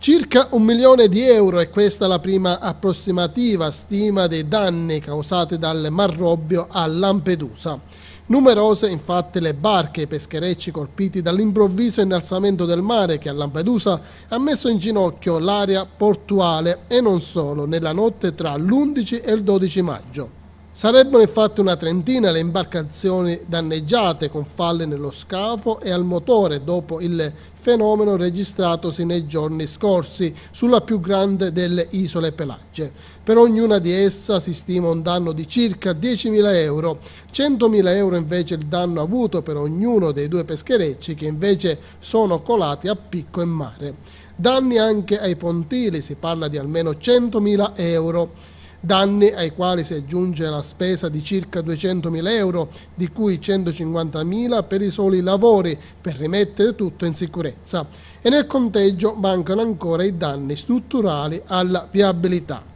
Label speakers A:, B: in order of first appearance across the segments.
A: Circa un milione di euro e questa la prima approssimativa stima dei danni causati dal marrobbio a Lampedusa. Numerose infatti le barche e i pescherecci colpiti dall'improvviso innalzamento del mare che a Lampedusa ha messo in ginocchio l'area portuale e non solo nella notte tra l'11 e il 12 maggio. Sarebbero infatti una trentina le imbarcazioni danneggiate con falle nello scafo e al motore dopo il fenomeno registratosi nei giorni scorsi sulla più grande delle isole Pelagie. Per ognuna di essa si stima un danno di circa 10.000 euro, 100.000 euro invece il danno avuto per ognuno dei due pescherecci che invece sono colati a picco in mare. Danni anche ai pontili, si parla di almeno 100.000 euro danni ai quali si aggiunge la spesa di circa 200.000 euro, di cui 150.000 per i soli lavori, per rimettere tutto in sicurezza. E nel conteggio mancano ancora i danni strutturali alla viabilità.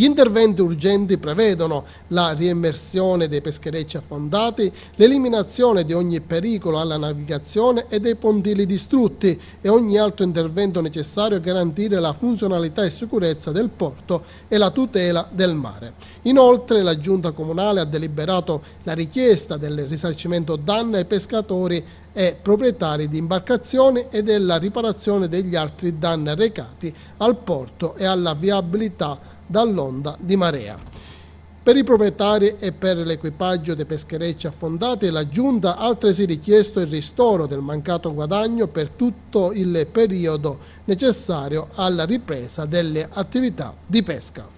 A: Gli interventi urgenti prevedono la riimmersione dei pescherecci affondati, l'eliminazione di ogni pericolo alla navigazione e dei pontili distrutti e ogni altro intervento necessario a garantire la funzionalità e sicurezza del porto e la tutela del mare. Inoltre la Giunta Comunale ha deliberato la richiesta del risarcimento danni ai pescatori e proprietari di imbarcazioni e della riparazione degli altri danni recati al porto e alla viabilità dall'onda di marea. Per i proprietari e per l'equipaggio dei pescherecci affondati la Giunta ha altresì richiesto il ristoro del mancato guadagno per tutto il periodo necessario alla ripresa delle attività di pesca.